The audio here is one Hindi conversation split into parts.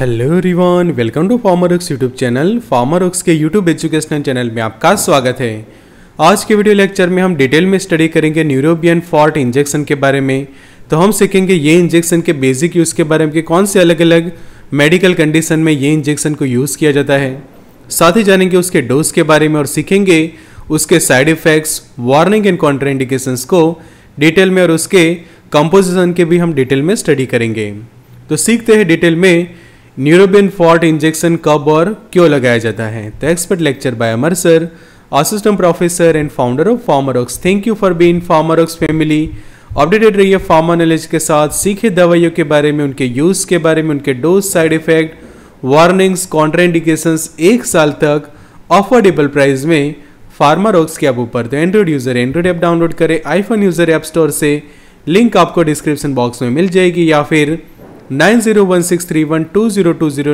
हेलो रिवान welcome to Pharma Rocks YouTube channel Pharma Rocks के यूट्यूब एजुकेशनल चैनल में आपका स्वागत है आज के वीडियो लेक्चर में हम डिटेल में स्टडी करेंगे न्यूरोबियन फॉर्ट इंजेक्शन के बारे में तो हम सीखेंगे ये इंजेक्शन के बेसिक यूज़ के बारे में कि कौन से अलग अलग मेडिकल कंडीशन में ये इंजेक्शन को यूज़ किया जाता है साथ ही जानेंगे उसके डोज के बारे में और सीखेंगे उसके side effects warning and contraindications को डिटेल में और उसके कंपोजिशन के भी हम डिटेल में स्टडी करेंगे तो सीखते हैं डिटेल में न्यूरोबिन फॉर्ट इंजेक्शन कब और क्यों लगाया जाता है तो expert lecture by Amar sir assistant professor and founder of PharmaRocks thank you for been PharmaRocks family updated रहिए फार्मा नॉलेज के साथ सीखे दवाइयों के बारे में उनके यूज़ के बारे में उनके dose side effect warnings contraindication एक साल तक अफोर्डेबल प्राइस में फार्मा रॉक्स के ऐप ऊपर तो android user android app download करें आईफोन यूज़र ऐप स्टोर से लिंक आपको डिस्क्रिप्शन बॉक्स में मिल जाएगी या फिर नाइन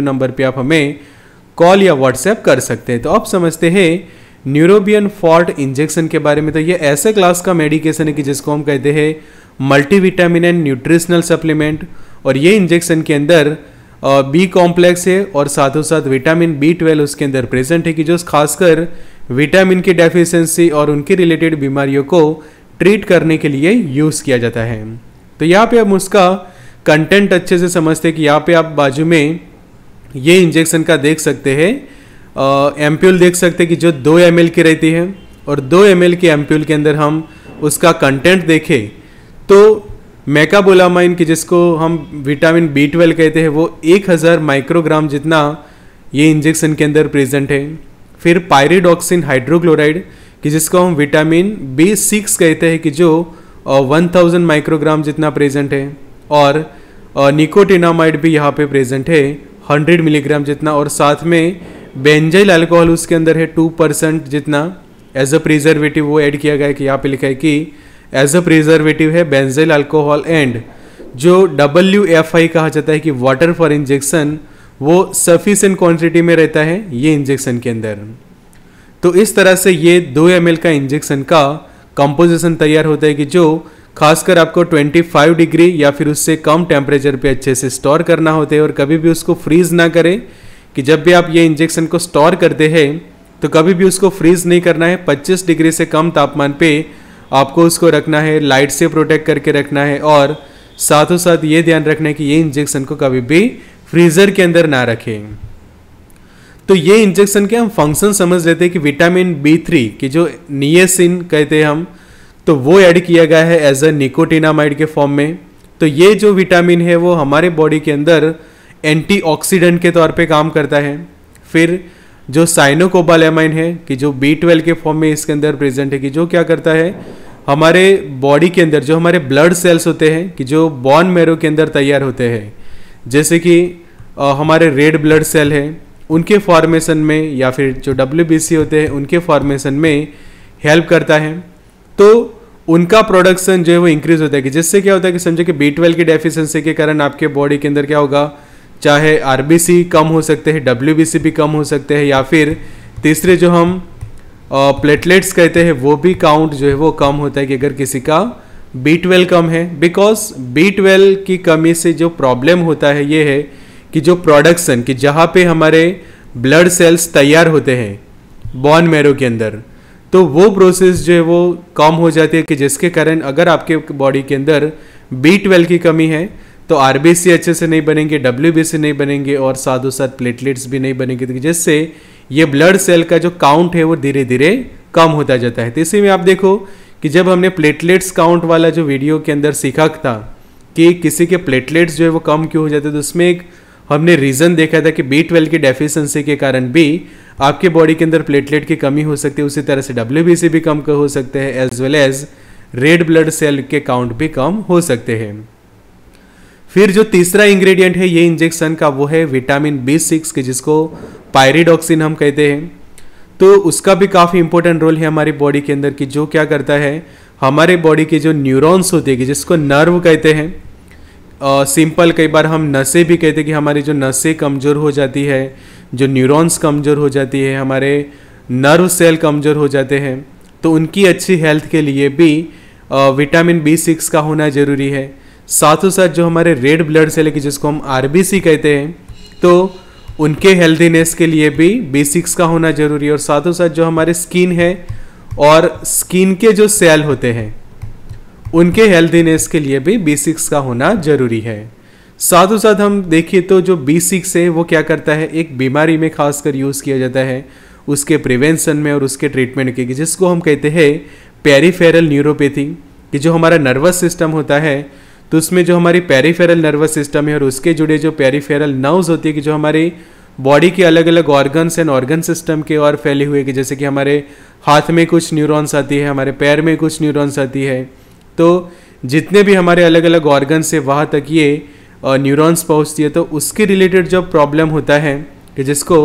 नंबर पे आप हमें कॉल या व्हाट्सएप कर सकते हैं तो आप समझते हैं न्यूरोबियन फॉल्ट इंजेक्शन के बारे में तो ये ऐसे क्लास का मेडिकेशन है कि जिसको हम कहते हैं मल्टीविटामिन एंड न्यूट्रिशनल सप्लीमेंट और ये इंजेक्शन के अंदर बी कॉम्प्लेक्स है और साथों साथ विटामिन बी ट्वेल्व उसके अंदर प्रेजेंट है कि जो खासकर विटामिन की डेफिशिएंसी और उनके रिलेटेड बीमारियों को ट्रीट करने के लिए यूज़ किया जाता है तो यहाँ पे हम उसका कंटेंट अच्छे से समझते हैं कि यहाँ पे आप बाजू में ये इंजेक्शन का देख सकते हैं एम्प्यूल देख सकते हैं कि जो दो एम की रहती है और दो एम के एम्प्यूल के अंदर हम उसका कंटेंट देखें तो मैकाबोलामाइन की जिसको हम विटामिन बी ट्वेल्व कहते हैं वो एक हज़ार माइक्रोग्राम जितना ये इंजेक्शन के अंदर प्रेजेंट है फिर पायरिडॉक्सिन हाइड्रोक्लोराइड कि जिसको हम विटामिन बी सिक्स कहते हैं कि जो वन थाउजेंड माइक्रोग्राम जितना प्रेजेंट है और निकोटिनामाइड भी यहाँ पे प्रेजेंट है 100 मिलीग्राम जितना और साथ में बेंजाइल अल्कोहल उसके अंदर है 2 परसेंट जितना एज अ प्रिजर्वेटिव वो ऐड किया गया है कि यहाँ पे लिखा है कि एज अ प्रिजर्वेटिव है बेंजाइल अल्कोहल एंड जो डब्ल्यू एफ आई कहा जाता है कि वाटर फॉर इंजेक्शन वो सफिशेंट क्वांटिटी में रहता है ये इंजेक्शन के अंदर तो इस तरह से ये दो एम का इंजेक्शन का कंपोजिशन तैयार होता है कि जो खासकर आपको 25 डिग्री या फिर उससे कम टेम्परेचर पे अच्छे से स्टोर करना होते हैं और कभी भी उसको फ्रीज़ ना करें कि जब भी आप ये इंजेक्शन को स्टोर करते हैं तो कभी भी उसको फ्रीज़ नहीं करना है 25 डिग्री से कम तापमान पे आपको उसको रखना है लाइट से प्रोटेक्ट करके रखना है और साथों साथ ये ध्यान रखना है कि ये इंजेक्शन को कभी भी फ्रीज़र के अंदर ना रखें तो ये इंजेक्शन के हम फंक्शन समझ लेते हैं कि विटामिन बी थ्री की जो नियसिन कहते हैं हम तो वो ऐड किया गया है एज अ निकोटिनामाइड के फॉर्म में तो ये जो विटामिन है वो हमारे बॉडी के अंदर एंटीऑक्सीडेंट के तौर पे काम करता है फिर जो साइनोकोबालामाइन है कि जो बी ट्वेल्व के फॉर्म में इसके अंदर प्रेजेंट है कि जो क्या करता है हमारे बॉडी के अंदर जो हमारे ब्लड सेल्स होते हैं कि जो बॉन मेरो के अंदर तैयार होते हैं जैसे कि आ, हमारे रेड ब्लड सेल है उनके फॉर्मेशन में या फिर जो डब्ल्यू होते हैं उनके फॉर्मेशन में हेल्प करता है तो उनका प्रोडक्शन जो है वो इंक्रीज होता है कि जिससे क्या होता है कि समझे कि बी ट्वेल्व की डेफिशिएंसी के कारण आपके बॉडी के अंदर क्या होगा चाहे आर कम हो सकते हैं डब्ल्यू भी कम हो सकते हैं या फिर तीसरे जो हम प्लेटलेट्स कहते हैं वो भी काउंट जो है वो कम होता है कि अगर किसी का बी ट्वेल्व कम है बिकॉज बी ट्वेल्व की कमी से जो प्रॉब्लम होता है ये है कि जो प्रोडक्शन कि जहाँ पे हमारे ब्लड सेल्स तैयार होते हैं बॉन मेरो के अंदर तो वो प्रोसेस जो है वो कम हो जाती है कि जिसके कारण अगर आपके बॉडी के अंदर बी ट्वेल्व की कमी है तो आर अच्छे से नहीं बनेंगे डब्ल्यू नहीं बनेंगे और साथों साथ प्लेटलेट्स भी नहीं बनेंगे तो जिससे ये ब्लड सेल का जो काउंट है वो धीरे धीरे कम होता जाता है तो इसी में आप देखो कि जब हमने प्लेटलेट्स काउंट वाला जो वीडियो के अंदर सीखा था कि किसी के प्लेटलेट्स जो है वो कम क्यों हो जाते तो उसमें एक हमने रीज़न देखा था कि बी ट्वेल्व की डेफिशंसी के कारण भी आपके बॉडी के अंदर प्लेटलेट की कमी हो सकती है उसी तरह से डब्ल्यू भी कम हो सकते हैं as well as red blood cell के काउंट भी कम हो सकते हैं फिर जो तीसरा इंग्रेडिएंट है ये इंजेक्शन का वो है विटामिन बी सिक्स के जिसको पायरिडॉक्सिन हम कहते हैं तो उसका भी काफ़ी इंपॉर्टेंट रोल है हमारी बॉडी के अंदर कि जो क्या करता है हमारे बॉडी के जो न्यूरॉन्स होते हैं जिसको नर्व कहते हैं सिंपल कई बार हम नसें भी कहते हैं कि हमारी जो नसें कमज़ोर हो जाती है जो न्यूरॉन्स कमज़ोर हो जाती है हमारे नर्व सेल कमज़ोर हो जाते हैं तो उनकी अच्छी हेल्थ के लिए भी विटामिन बी सिक्स का होना ज़रूरी है साथ ही साथ जो हमारे रेड ब्लड सेल है कि जिसको हम आर कहते हैं तो उनके हेल्दीनेस के लिए भी बी सिक्स का होना ज़रूरी है और साथ ही साथ जो हमारे स्किन है और स्किन के जो सेल होते हैं उनके हेल्थीनेस के लिए भी बी सिक्स का होना जरूरी है साथ साथ हम देखिए तो जो बी सिक्स है वो क्या करता है एक बीमारी में खासकर यूज़ किया जाता है उसके प्रिवेंशन में और उसके ट्रीटमेंट के जिसको हम कहते हैं पेरीफेरल न्यूरोपैथी कि जो हमारा नर्वस सिस्टम होता है तो उसमें जो हमारी पेरीफेरल नर्वस सिस्टम है और उसके जुड़े जो पेरीफेरल नर्व्स होती है कि जो हमारे बॉडी के अलग अलग ऑर्गन्स एंड ऑर्गन सिस्टम के और फैले हुए कि जैसे कि हमारे हाथ में कुछ न्यूरॉन्स आती है हमारे पैर में कुछ न्यूरॉन्स आती है तो जितने भी हमारे अलग अलग ऑर्गन से वहाँ तक ये न्यूरॉन्स पहुँचती है तो उसके रिलेटेड जो प्रॉब्लम होता है कि जिसको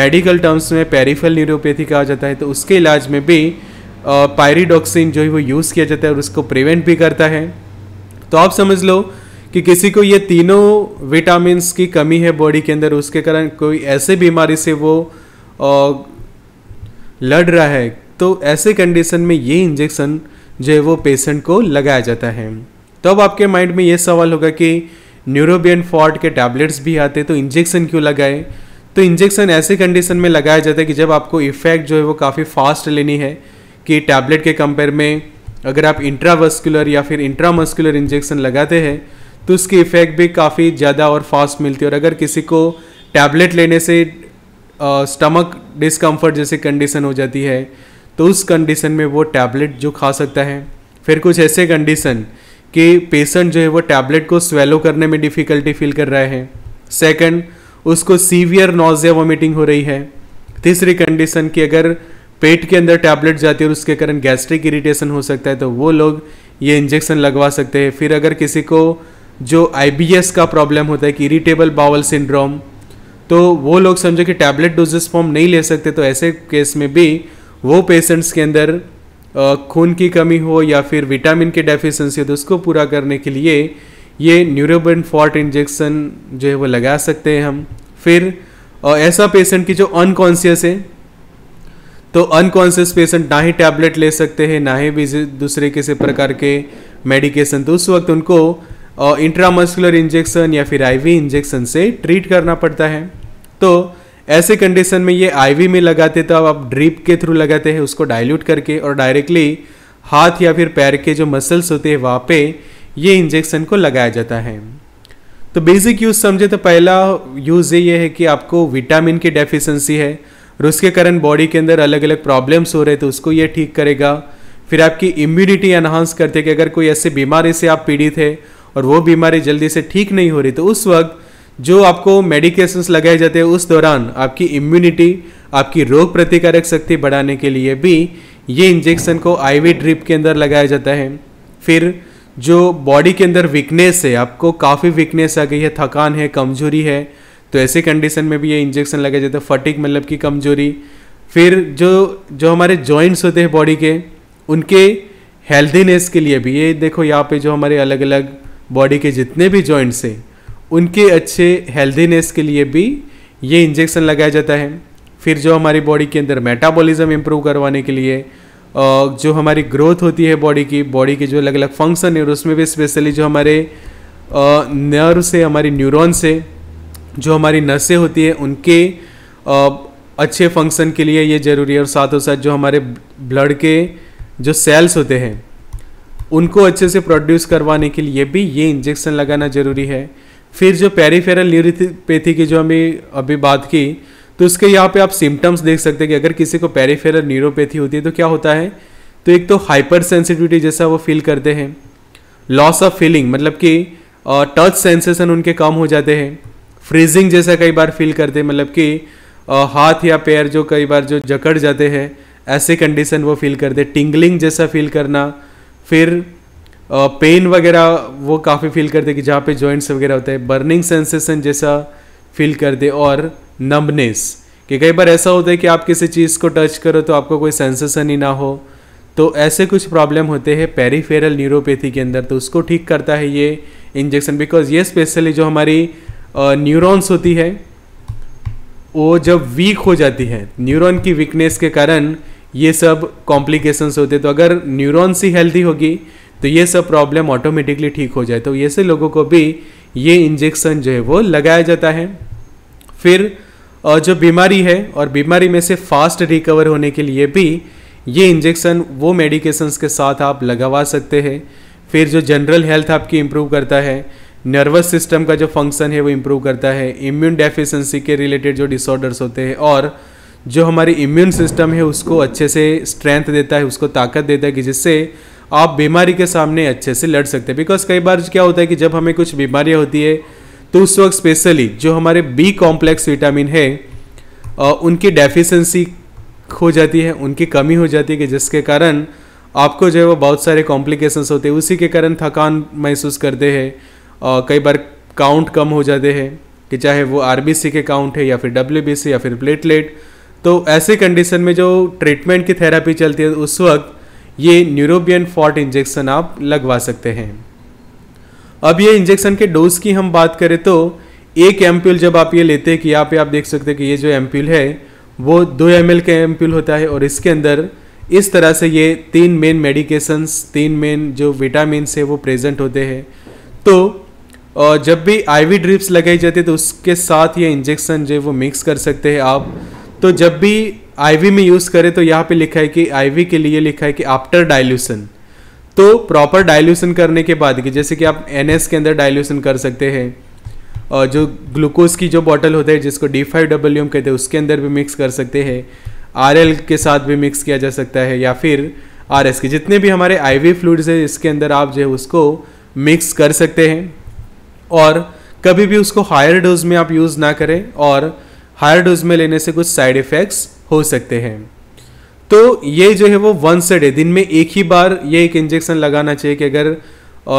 मेडिकल टर्म्स में पेरिफल न्यूरोपैथी कहा जाता है तो उसके इलाज में भी पायरीडॉक्सिन जो है वो यूज़ किया जाता है और उसको प्रिवेंट भी करता है तो आप समझ लो कि किसी को ये तीनों विटामिन की कमी है बॉडी के अंदर उसके कारण कोई ऐसे बीमारी से वो आ, लड़ रहा है तो ऐसे कंडीशन में ये इंजेक्शन जो है वो पेशेंट को लगाया जाता है तो आपके माइंड में ये सवाल होगा कि न्यूरोबियन फॉर्ट के टैबलेट्स भी आते तो इंजेक्शन क्यों लगाए तो इंजेक्शन ऐसे कंडीशन में लगाया जाता है कि जब आपको इफ़ेक्ट जो है वो काफ़ी फास्ट लेनी है कि टैबलेट के कंपेयर में अगर आप इंट्रावस्कुलर या फिर इंट्रामस्कुलर इंजेक्शन लगाते हैं तो उसकी इफ़ेक्ट भी काफ़ी ज़्यादा और फास्ट मिलती है और अगर किसी को टैबलेट लेने से स्टमक डिस्कम्फर्ट जैसी कंडीशन हो जाती है तो उस कंडीशन में वो टैबलेट जो खा सकता है फिर कुछ ऐसे कंडीशन कि पेशेंट जो है वो टैबलेट को स्वेलो करने में डिफ़िकल्टी फील कर रहा है सेकंड उसको सीवियर नोजिया वॉमिटिंग हो रही है तीसरी कंडीशन कि अगर पेट के अंदर टैबलेट जाती है और उसके कारण गैस्ट्रिक इरिटेशन हो सकता है तो वो लोग ये इंजेक्शन लगवा सकते हैं फिर अगर किसी को जो आई का प्रॉब्लम होता है कि इरिटेबल बावल सिंड्रोम तो वो लोग समझो कि टैबलेट डोजेस फॉर्म नहीं ले सकते तो ऐसे केस में भी वो पेशेंट्स के अंदर खून की कमी हो या फिर विटामिन के डेफिशिएंसी हो तो उसको पूरा करने के लिए ये न्यूरोबन फॉर्ट इंजेक्शन जो है वो लगा सकते हैं हम फिर ऐसा पेशेंट की जो अनकॉन्शियस है तो अनकॉन्सियस पेशेंट ना ही टैबलेट ले सकते हैं ना ही भी दूसरे किसी प्रकार के मेडिकेशन तो उस वक्त उनको इंट्रामस्कुलर इंजेक्शन या फिर आईवी इंजेक्शन से ट्रीट करना पड़ता है तो ऐसे कंडीशन में ये आईवी में लगाते तो अब आप ड्रिप के थ्रू लगाते हैं उसको डाइल्यूट करके और डायरेक्टली हाथ या फिर पैर के जो मसल्स होते हैं वहाँ पे ये इंजेक्शन को लगाया जाता है तो बेसिक यूज़ समझे तो पहला यूज़ ये है कि आपको विटामिन की डेफिशिएंसी है और उसके कारण बॉडी के अंदर अलग अलग प्रॉब्लम्स हो रहे तो उसको ये ठीक करेगा फिर आपकी इम्यूनिटी एनहांस करते कि अगर कोई ऐसे बीमारी से आप पीड़ित है और वो बीमारी जल्दी से ठीक नहीं हो रही तो उस वक्त जो आपको मेडिकेशंस लगाए जाते हैं उस दौरान आपकी इम्यूनिटी आपकी रोग प्रतिकारक शक्ति बढ़ाने के लिए भी ये इंजेक्शन को आईवी ड्रिप के अंदर लगाया जाता है फिर जो बॉडी के अंदर वीकनेस है आपको काफ़ी वीकनेस आ गई है थकान है कमजोरी है तो ऐसे कंडीशन में भी ये इंजेक्शन लगाया जाता है फटिक मतलब की कमजोरी फिर जो जो हमारे जॉइंट्स होते हैं बॉडी के उनके हेल्दीनेस के लिए भी ये देखो यहाँ पे जो हमारे अलग अलग बॉडी के जितने भी जॉइंट्स हैं उनके अच्छे हेल्दीनेस के लिए भी ये इंजेक्शन लगाया जाता है फिर जो हमारी बॉडी के अंदर मेटाबॉलिज्म इम्प्रूव करवाने के लिए जो हमारी ग्रोथ होती है बॉडी की बॉडी के जो अलग अलग फंक्शन है उसमें भी स्पेशली जो हमारे नर्व से हमारी न्यूरोन से जो हमारी नसें होती है उनके अच्छे फंक्शन के लिए ये ज़रूरी है और साथ साथ जो हमारे ब्लड के जो सेल्स होते हैं उनको अच्छे से प्रोड्यूस करवाने के लिए भी ये इंजेक्शन लगाना ज़रूरी है फिर जो पेरीफेरल न्यूरोपैथी की जो हमें अभी बात की तो उसके यहाँ पे आप सिम्टम्स देख सकते हैं कि अगर किसी को पेरीफेरल न्यूरोपैथी होती है तो क्या होता है तो एक तो हाइपर सेंसिटिविटी जैसा वो फील करते हैं लॉस ऑफ फीलिंग मतलब कि टच सेंसेशन उनके कम हो जाते हैं फ्रीजिंग जैसा कई बार फील करते हैं मतलब कि हाथ या पैर जो कई बार जो जकड़ जाते हैं ऐसे कंडीशन वो फील करते टिंगलिंग जैसा फील करना फिर पेन वगैरह वो काफ़ी फील करते कि जहाँ पे जॉइंट्स वगैरह होते हैं बर्निंग सेंसेशन जैसा फील करते और नमनेस कि कई बार ऐसा होता है कि आप किसी चीज़ को टच करो तो आपको कोई सेंसेशन ही ना हो तो ऐसे कुछ प्रॉब्लम होते हैं पेरीफेरल न्यूरोपैथी के अंदर तो उसको ठीक करता है ये इंजेक्शन बिकॉज ये स्पेशली जो हमारी न्यूरॉन्स होती है वो जब वीक हो जाती है न्यूरॉन की वीकनेस के कारण ये सब कॉम्प्लिकेशंस होते हैं तो अगर न्यूरॉन्स ही हेल्दी होगी तो ये सब प्रॉब्लम ऑटोमेटिकली ठीक हो जाए तो ऐसे लोगों को भी ये इंजेक्शन जो है वो लगाया जाता है फिर जो बीमारी है और बीमारी में से फास्ट रिकवर होने के लिए भी ये इंजेक्शन वो मेडिकेशंस के साथ आप लगवा सकते हैं फिर जो जनरल हेल्थ आपकी इम्प्रूव करता है नर्वस सिस्टम का जो फंक्शन है वो इम्प्रूव करता है इम्यून डेफिशिएंसी के रिलेटेड जो डिसऑर्डर्स होते हैं और जो हमारी इम्यून सिस्टम है उसको अच्छे से स्ट्रेंथ देता है उसको ताकत देता है कि जिससे आप बीमारी के सामने अच्छे से लड़ सकते हैं बिकॉज कई बार क्या होता है कि जब हमें कुछ बीमारियाँ होती है तो उस वक्त स्पेशली जो हमारे बी कॉम्प्लेक्स विटामिन है उनकी डेफिशिएंसी हो जाती है उनकी कमी हो जाती है कि जिसके कारण आपको जो है वो बहुत सारे कॉम्प्लिकेशंस होते हैं उसी के कारण थकान महसूस करते हैं कई बार काउंट कम हो जाते हैं कि चाहे वो आर के काउंट है या फिर डब्ल्यू या फिर प्लेटलेट तो ऐसे कंडीशन में जो ट्रीटमेंट की थेरापी चलती है उस वक्त ये न्यूरोबियन फॉर्ट इंजेक्शन आप लगवा सकते हैं अब ये इंजेक्शन के डोज की हम बात करें तो एक एम्प्यूल जब आप ये लेते हैं कि यहाँ पे आप देख सकते हैं कि ये जो एम्प्यूल है वो दो एम एल का एम्प्यूल होता है और इसके अंदर इस तरह से ये तीन मेन मेडिकेशंस तीन मेन जो विटामिन है वो प्रेजेंट होते हैं तो जब भी आईवी ड्रिप्स लगाई जाती है तो उसके साथ ये इंजेक्शन जो है वो मिक्स कर सकते हैं आप तो जब भी आईवी में यूज़ करें तो यहाँ पे लिखा है कि आईवी के लिए लिखा है कि आफ्टर डाइल्यूशन तो प्रॉपर डाइल्यूशन करने के बाद कि जैसे कि आप एन के अंदर डाइल्यूशन कर सकते हैं और जो ग्लूकोज की जो बॉटल होता है जिसको डी फाइव डब्ल्यू एम कहते हैं उसके अंदर भी मिक्स कर सकते हैं आर के साथ भी मिक्स किया जा सकता है या फिर आर के जितने भी हमारे आई वी फ्लूड्स हैं इसके अंदर आप जो है उसको मिक्स कर सकते हैं और कभी भी उसको हायर डोज में आप यूज़ ना करें और हायर डोज में लेने से कुछ साइड इफ़ेक्ट्स हो सकते हैं तो ये जो है वो वंस अ डे दिन में एक ही बार ये एक इंजेक्शन लगाना चाहिए कि अगर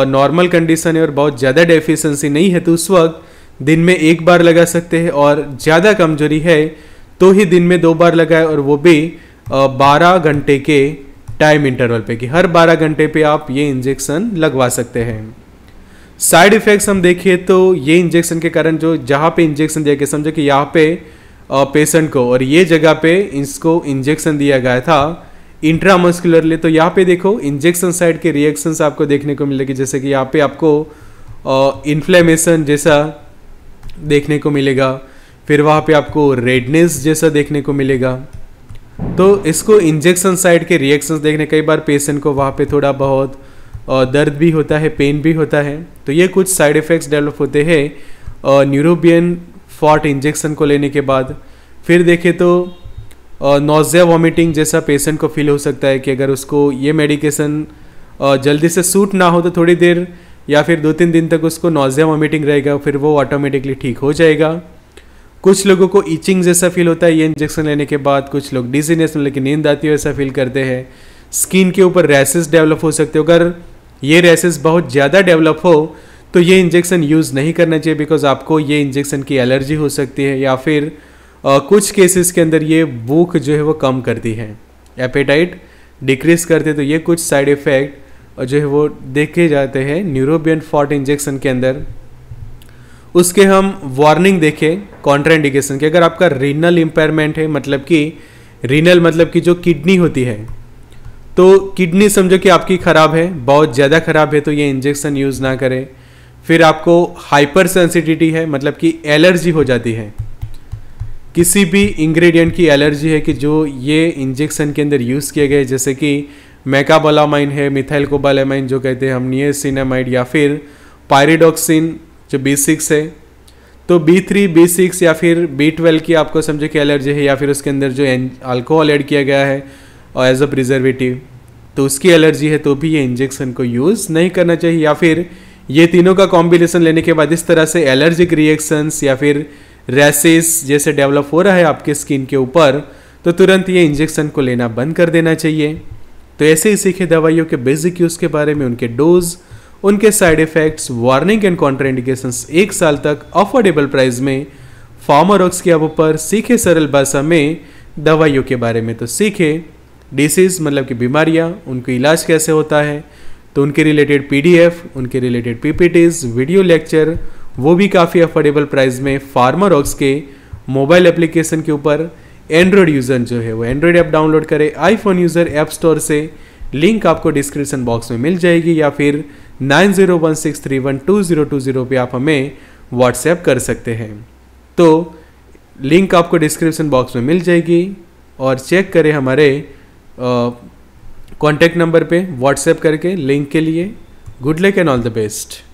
नॉर्मल कंडीशन है और बहुत ज़्यादा डेफिशिएंसी नहीं है तो उस वक्त दिन में एक बार लगा सकते हैं और ज़्यादा कमजोरी है तो ही दिन में दो बार लगाए और वो भी बारह घंटे के टाइम इंटरवल पे कि हर बारह घंटे पे आप ये इंजेक्शन लगवा सकते हैं साइड इफ़ेक्ट्स हम देखिए तो ये इंजेक्शन के कारण जो जहाँ पे इंजेक्शन दिया गया समझो कि यहाँ पे पेशेंट को और ये जगह पे इसको इंजेक्शन दिया गया था इंट्रामस्कुलरली तो यहाँ पे देखो इंजेक्शन साइड के रिएक्शंस आपको देखने को मिलेगी जैसे कि यहाँ पे आपको इन्फ्लेमेशन जैसा देखने को मिलेगा फिर वहाँ पे आपको रेडनेस जैसा देखने को मिलेगा तो इसको इंजेक्शन साइड के रिएक्शंस देखने कई बार पेशेंट को वहाँ पे थोड़ा बहुत दर्द भी होता है पेन भी होता है तो ये कुछ साइड इफ़ेक्ट्स डेवलप होते हैं न्यूरोबियन फॉर्ट इंजेक्शन को लेने के बाद फिर देखें तो नोज़िया वॉमिटिंग जैसा पेशेंट को फील हो सकता है कि अगर उसको ये मेडिकेशन जल्दी से सूट ना हो तो थोड़ी देर या फिर दो तीन दिन तक उसको नोज़िया वॉमिटिंग रहेगा फिर वो ऑटोमेटिकली ठीक हो जाएगा कुछ लोगों को ईचिंग जैसा फील होता है ये इंजेक्शन लेने के बाद कुछ लोग डिजीनेस मतलब कि नींद आती है ऐसा फील करते हैं स्किन के ऊपर रैसेस डेवलप हो सकते हो अगर ये रैसेस बहुत ज़्यादा डेवलप हो तो ये इंजेक्शन यूज़ नहीं करना चाहिए बिकॉज आपको ये इंजेक्शन की एलर्जी हो सकती है या फिर आ, कुछ केसेस के अंदर ये भूख जो है वो कम करती है एपेटाइट डिक्रीज करते तो ये कुछ साइड इफ़ेक्ट जो है वो देखे जाते हैं न्यूरोबियन फॉट इंजेक्शन के अंदर उसके हम वार्निंग देखें कॉन्ट्राइंडिकेशन के अगर आपका रीनल इम्पेयरमेंट है मतलब कि रीनल मतलब कि जो किडनी होती है तो किडनी समझो कि आपकी ख़राब है बहुत ज़्यादा ख़राब है तो ये इंजेक्शन यूज़ ना करें फिर आपको हाइपर सेंसिटिविटी है मतलब कि एलर्जी हो जाती है किसी भी इंग्रेडिएंट की एलर्जी है कि जो ये इंजेक्शन के अंदर यूज़ किए गए जैसे कि मैकाबोलामाइन है मिथाइल कोबालामाइन जो कहते हैं हम नियसिनामाइड या फिर पायरिडोक्सिन जो बी सिक्स है तो बी थ्री बी सिक्स या फिर बी ट्वेल्व की आपको समझो कि एलर्जी है या फिर उसके अंदर जो अल्कोहल ऐड किया गया है और एज अ प्रिजर्वेटिव तो उसकी एलर्जी है तो भी ये इंजेक्शन को यूज़ नहीं करना चाहिए या फिर ये तीनों का कॉम्बिनेशन लेने के बाद इस तरह से एलर्जिक रिएक्शंस या फिर रैसेस जैसे डेवलप हो रहा है आपके स्किन के ऊपर तो तुरंत ये इंजेक्शन को लेना बंद कर देना चाहिए तो ऐसे ही सीखे दवाइयों के बेसिक यूज़ के बारे में उनके डोज उनके side effects warning and indication एक साल तक अफोर्डेबल प्राइस में फार्मा रॉक्स ऊपर अब सीखे सरल भाषा में दवाइयों के बारे में तो सीखे डिसीज़ मतलब कि बीमारियाँ उनके इलाज कैसे होता है तो उनके रिलेटेड पी उनके रिलेटेड पी वीडियो लेक्चर वो भी काफ़ी अफोर्डेबल प्राइस में फार्मर ऑक्स के मोबाइल एप्लीकेशन के ऊपर एंड्रॉयड यूज़र जो है वो एंड्रॉयड ऐप डाउनलोड करे आईफोन यूज़र ऐप स्टोर से लिंक आपको डिस्क्रिप्शन बॉक्स में मिल जाएगी या फिर nine zero one six three one two zero two zero पर आप हमें व्हाट्सएप कर सकते हैं तो लिंक आपको डिस्क्रिप्शन बॉक्स में मिल जाएगी और चेक करें हमारे आ, कॉन्टैक्ट नंबर पे व्हाट्सएप करके लिंक के लिए good luck and all the best